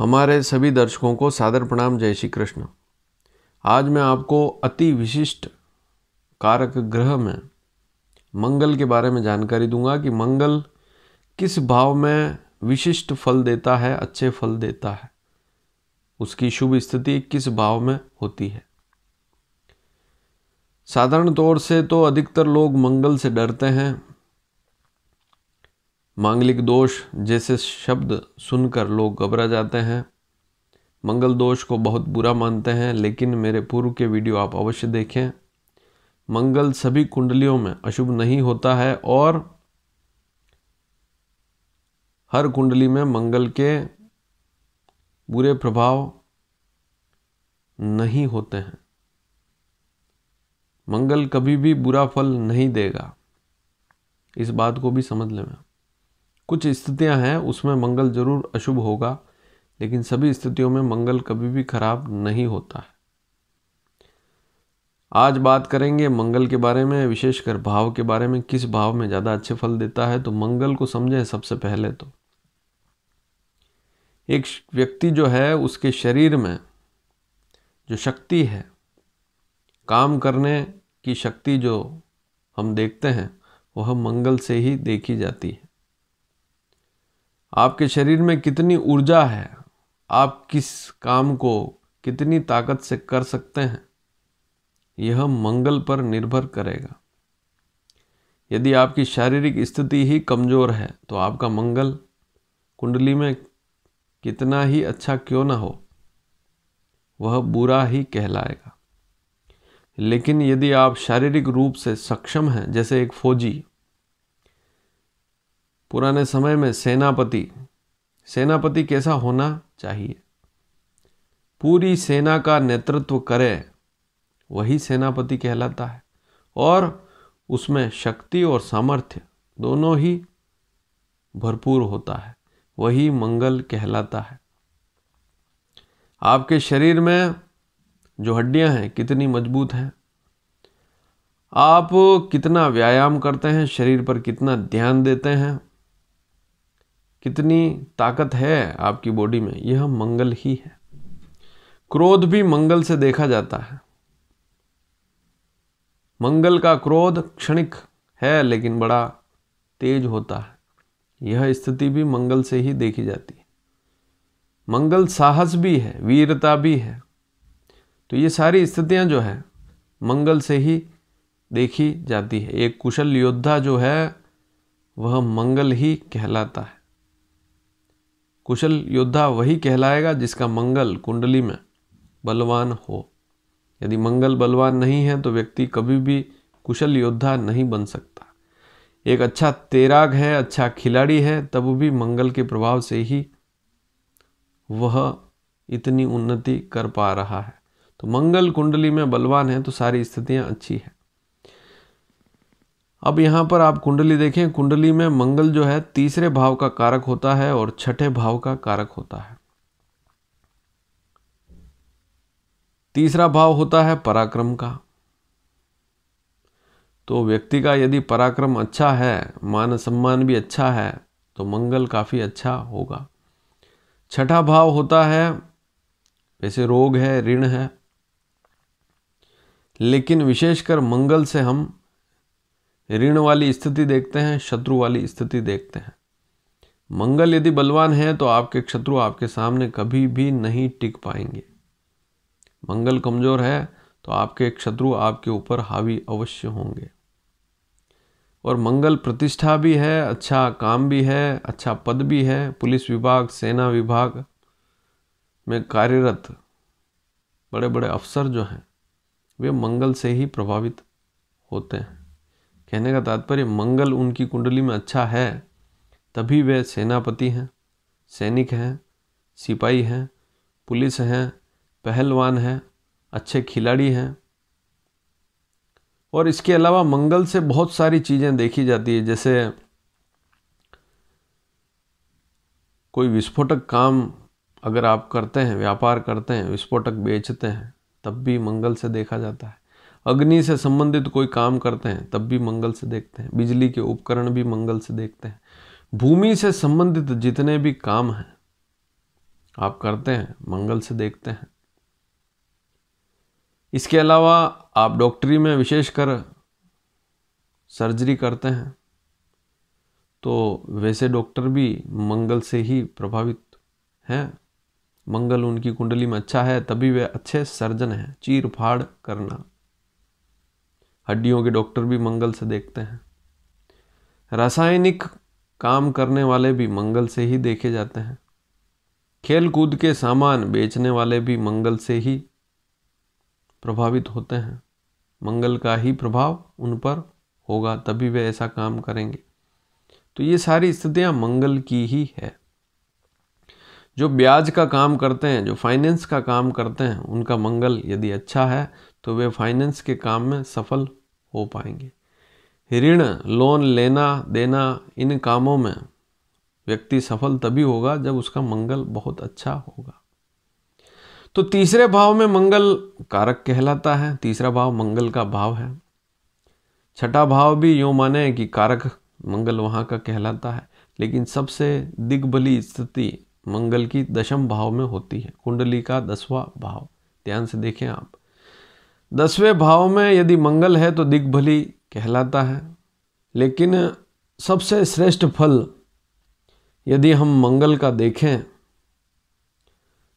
हमारे सभी दर्शकों को सादर प्रणाम जय श्री कृष्ण आज मैं आपको अति विशिष्ट कारक ग्रह में मंगल के बारे में जानकारी दूंगा कि मंगल किस भाव में विशिष्ट फल देता है अच्छे फल देता है उसकी शुभ स्थिति किस भाव में होती है साधारण तौर से तो अधिकतर लोग मंगल से डरते हैं मांगलिक दोष जैसे शब्द सुनकर लोग घबरा जाते हैं मंगल दोष को बहुत बुरा मानते हैं लेकिन मेरे पूर्व के वीडियो आप अवश्य देखें मंगल सभी कुंडलियों में अशुभ नहीं होता है और हर कुंडली में मंगल के बुरे प्रभाव नहीं होते हैं मंगल कभी भी बुरा फल नहीं देगा इस बात को भी समझ लें कुछ स्थितियां हैं उसमें मंगल जरूर अशुभ होगा लेकिन सभी स्थितियों में मंगल कभी भी खराब नहीं होता है आज बात करेंगे मंगल के बारे में विशेषकर भाव के बारे में किस भाव में ज़्यादा अच्छे फल देता है तो मंगल को समझें सबसे पहले तो एक व्यक्ति जो है उसके शरीर में जो शक्ति है काम करने की शक्ति जो हम देखते हैं वह मंगल से ही देखी जाती है आपके शरीर में कितनी ऊर्जा है आप किस काम को कितनी ताकत से कर सकते हैं यह मंगल पर निर्भर करेगा यदि आपकी शारीरिक स्थिति ही कमज़ोर है तो आपका मंगल कुंडली में कितना ही अच्छा क्यों ना हो वह बुरा ही कहलाएगा लेकिन यदि आप शारीरिक रूप से सक्षम हैं जैसे एक फौजी पुराने समय में सेनापति सेनापति कैसा होना चाहिए पूरी सेना का नेतृत्व करे वही सेनापति कहलाता है और उसमें शक्ति और सामर्थ्य दोनों ही भरपूर होता है वही मंगल कहलाता है आपके शरीर में जो हड्डियां हैं कितनी मजबूत हैं आप कितना व्यायाम करते हैं शरीर पर कितना ध्यान देते हैं कितनी ताकत है आपकी बॉडी में यह मंगल ही है क्रोध भी मंगल से देखा जाता है मंगल का क्रोध क्षणिक है लेकिन बड़ा तेज होता है यह स्थिति भी मंगल से ही देखी जाती है मंगल साहस भी है वीरता भी है तो ये सारी स्थितियाँ जो है मंगल से ही देखी जाती है एक कुशल योद्धा जो है वह मंगल ही कहलाता है कुशल योद्धा वही कहलाएगा जिसका मंगल कुंडली में बलवान हो यदि मंगल बलवान नहीं है तो व्यक्ति कभी भी कुशल योद्धा नहीं बन सकता एक अच्छा तैराक है अच्छा खिलाड़ी है तब भी मंगल के प्रभाव से ही वह इतनी उन्नति कर पा रहा है तो मंगल कुंडली में बलवान है तो सारी स्थितियाँ अच्छी हैं अब यहाँ पर आप कुंडली देखें कुंडली में मंगल जो है तीसरे भाव का कारक होता है और छठे भाव का कारक होता है तीसरा भाव होता है पराक्रम का तो व्यक्ति का यदि पराक्रम अच्छा है मान सम्मान भी अच्छा है तो मंगल काफ़ी अच्छा होगा छठा भाव होता है वैसे रोग है ऋण है लेकिन विशेषकर मंगल से हम ऋण वाली स्थिति देखते हैं शत्रु वाली स्थिति देखते हैं मंगल यदि बलवान है तो आपके शत्रु आपके सामने कभी भी नहीं टिक पाएंगे मंगल कमज़ोर है तो आपके शत्रु आपके ऊपर हावी अवश्य होंगे और मंगल प्रतिष्ठा भी है अच्छा काम भी है अच्छा पद भी है पुलिस विभाग सेना विभाग में कार्यरत बड़े बड़े अफसर जो हैं वे मंगल से ही प्रभावित होते हैं कहने का तात्पर्य मंगल उनकी कुंडली में अच्छा है तभी वे सेनापति हैं सैनिक हैं सिपाही हैं पुलिस हैं पहलवान हैं अच्छे खिलाड़ी हैं और इसके अलावा मंगल से बहुत सारी चीज़ें देखी जाती है जैसे कोई विस्फोटक काम अगर आप करते हैं व्यापार करते हैं विस्फोटक बेचते हैं तब भी मंगल से देखा जाता है अग्नि से संबंधित कोई काम करते हैं तब भी मंगल से देखते हैं बिजली के उपकरण भी मंगल से देखते हैं भूमि से संबंधित जितने भी काम हैं आप करते हैं मंगल से देखते हैं इसके अलावा आप डॉक्टरी में विशेषकर सर्जरी करते हैं तो वैसे डॉक्टर भी मंगल से ही प्रभावित हैं मंगल उनकी कुंडली में अच्छा है तभी वे अच्छे सर्जन हैं चीर फाड़ करना हड्डियों के डॉक्टर भी मंगल से देखते हैं रासायनिक काम करने वाले भी मंगल से ही देखे जाते हैं खेल कूद के सामान बेचने वाले भी मंगल से ही प्रभावित होते हैं मंगल का ही प्रभाव उन पर होगा तभी वे ऐसा काम करेंगे तो ये सारी स्थितियाँ मंगल की ही है जो ब्याज का काम करते हैं जो फाइनेंस का काम करते हैं उनका मंगल यदि अच्छा है तो वे फाइनेंस के काम में सफल हो पाएंगे ऋण लोन लेना देना इन कामों में व्यक्ति सफल तभी होगा जब उसका मंगल बहुत अच्छा होगा तो तीसरे भाव में मंगल कारक कहलाता है तीसरा भाव मंगल का भाव है छठा भाव भी यूं माने कि कारक मंगल वहां का कहलाता है लेकिन सबसे दिग्बली स्थिति मंगल की दशम भाव में होती है कुंडली का दसवा भाव ध्यान से देखें आप दसवें भाव में यदि मंगल है तो दिग्भली कहलाता है लेकिन सबसे श्रेष्ठ फल यदि हम मंगल का देखें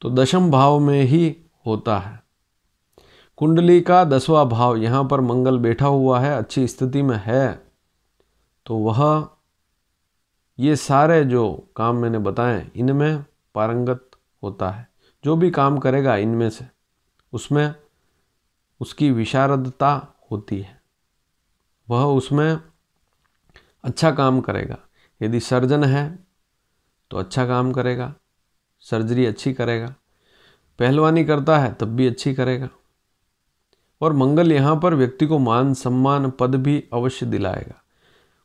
तो दशम भाव में ही होता है कुंडली का दसवां भाव यहाँ पर मंगल बैठा हुआ है अच्छी स्थिति में है तो वह ये सारे जो काम मैंने बताए इनमें पारंगत होता है जो भी काम करेगा इनमें से उसमें उसकी विशारदता होती है वह उसमें अच्छा काम करेगा यदि सर्जन है तो अच्छा काम करेगा सर्जरी अच्छी करेगा पहलवानी करता है तब भी अच्छी करेगा और मंगल यहाँ पर व्यक्ति को मान सम्मान पद भी अवश्य दिलाएगा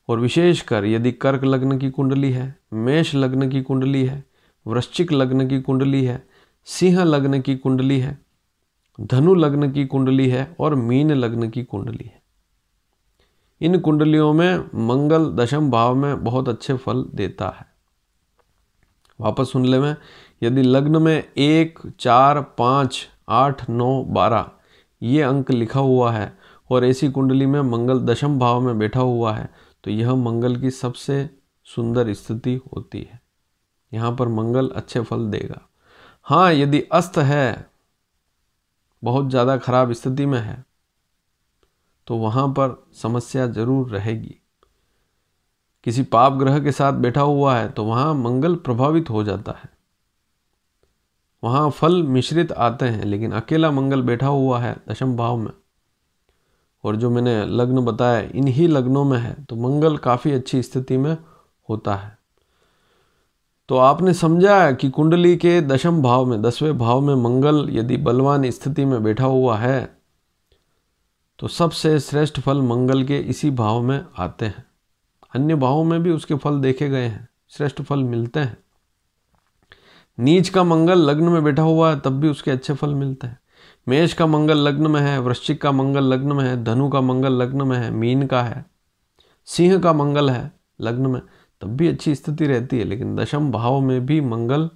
और विशेषकर यदि कर्क लग्न की कुंडली है मेष लग्न की कुंडली है वृश्चिक लग्न की कुंडली है सिंह लग्न की कुंडली है धनु लग्न की कुंडली है और मीन लग्न की कुंडली है इन कुंडलियों में मंगल दशम भाव में बहुत अच्छे फल देता है वापस सुन ले मैं यदि लग्न में एक चार पाँच आठ नौ बारह ये अंक लिखा हुआ है और ऐसी कुंडली में मंगल दशम भाव में बैठा हुआ है तो यह मंगल की सबसे सुंदर स्थिति होती है यहाँ पर मंगल अच्छे फल देगा हाँ यदि अस्त है बहुत ज़्यादा खराब स्थिति में है तो वहाँ पर समस्या ज़रूर रहेगी किसी पाप ग्रह के साथ बैठा हुआ है तो वहाँ मंगल प्रभावित हो जाता है वहाँ फल मिश्रित आते हैं लेकिन अकेला मंगल बैठा हुआ है दशम भाव में और जो मैंने लग्न बताया इन्हीं लग्नों में है तो मंगल काफ़ी अच्छी स्थिति में होता है तो आपने समझा कि कुंडली के दशम भाव में दसवें भाव में मंगल यदि बलवान स्थिति में बैठा हुआ है तो सबसे श्रेष्ठ फल मंगल के इसी भाव में आते हैं अन्य भावों में भी उसके फल देखे गए हैं श्रेष्ठ फल मिलते हैं नीच का मंगल लग्न में बैठा हुआ है तब भी उसके अच्छे फल मिलते हैं मेष का मंगल लग्न में है वृश्चिक का मंगल लग्न में है धनु का मंगल लग्न में है मीन का है सिंह का मंगल है लग्न में तब भी अच्छी स्थिति रहती है लेकिन दशम भाव में भी मंगल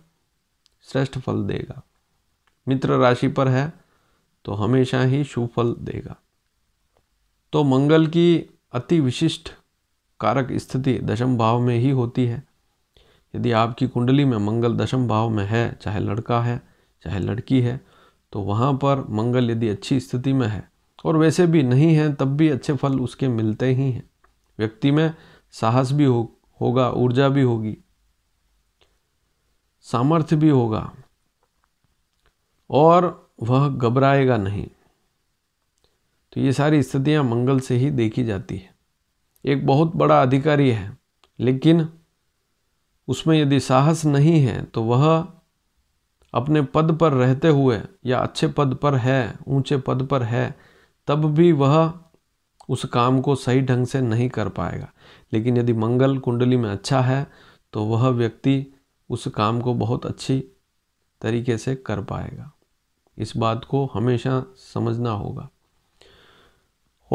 श्रेष्ठ फल देगा मित्र राशि पर है तो हमेशा ही शुभ फल देगा तो मंगल की अति विशिष्ट कारक स्थिति दशम भाव में ही होती है यदि आपकी कुंडली में मंगल दशम भाव में है चाहे लड़का है चाहे लड़की है तो वहाँ पर मंगल यदि अच्छी स्थिति में है और वैसे भी नहीं है तब भी अच्छे फल उसके मिलते ही हैं व्यक्ति में साहस भी हो होगा ऊर्जा भी होगी सामर्थ्य भी होगा और वह घबराएगा नहीं तो ये सारी स्थितियाँ मंगल से ही देखी जाती है एक बहुत बड़ा अधिकारी है लेकिन उसमें यदि साहस नहीं है तो वह अपने पद पर रहते हुए या अच्छे पद पर है ऊंचे पद पर है तब भी वह उस काम को सही ढंग से नहीं कर पाएगा लेकिन यदि मंगल कुंडली में अच्छा है तो वह व्यक्ति उस काम को बहुत अच्छी तरीके से कर पाएगा इस बात को हमेशा समझना होगा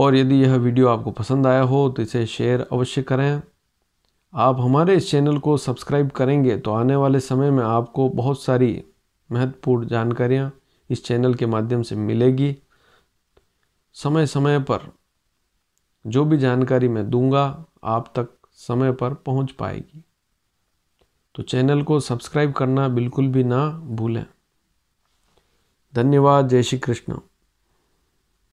और यदि यह वीडियो आपको पसंद आया हो तो इसे शेयर अवश्य करें आप हमारे इस चैनल को सब्सक्राइब करेंगे तो आने वाले समय में आपको बहुत सारी महत्वपूर्ण जानकारियाँ इस चैनल के माध्यम से मिलेगी समय समय पर जो भी जानकारी मैं दूंगा आप तक समय पर पहुंच पाएगी तो चैनल को सब्सक्राइब करना बिल्कुल भी ना भूलें धन्यवाद जय श्री कृष्ण